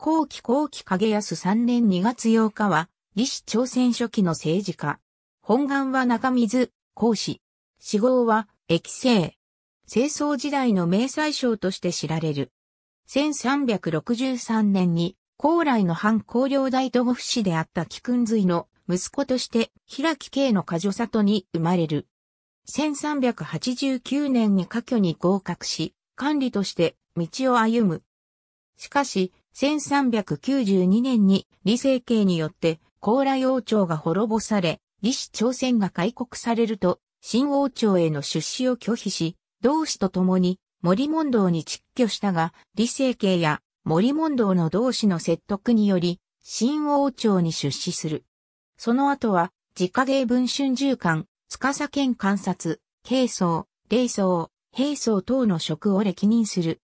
後期後期影安3年2月8日は、李氏朝鮮初期の政治家。本願は中水、孔子。死号は、液生。清掃時代の明細省として知られる。1363年に、高麗の反高領大都護府市であった貴君髄の息子として、平木慶の家女里に生まれる。1389年に科挙に合格し、管理として道を歩む。しかし、1392年に李成慶によって高麗王朝が滅ぼされ、李氏朝鮮が開国されると、新王朝への出資を拒否し、同氏と共に森問答に蟄居したが、李成慶や森問答の同氏の説得により、新王朝に出資する。その後は、自家芸文春従官、司兼観察、慶宗、霊宗、平宗等の職を歴任する。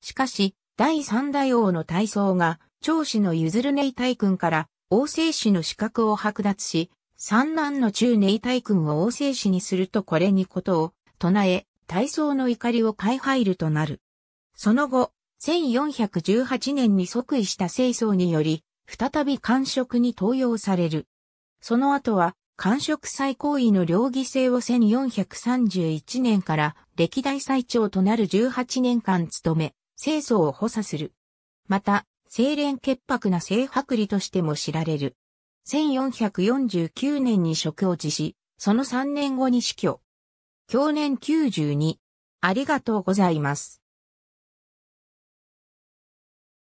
しかし、第三代王の大宗が、長子の譲るネイ大君から王政師の資格を剥奪し、三男の中ネイ大君を王政師にするとこれにことを唱え、大宗の怒りを買い入るとなる。その後、1418年に即位した清宗により、再び官職に登用される。その後は、官職最高位の両義制を1431年から歴代最長となる18年間務め、清掃を補佐する。また、清廉潔白な清白理としても知られる。1449年に職を辞し、その3年後に死去。去年92。ありがとうございます。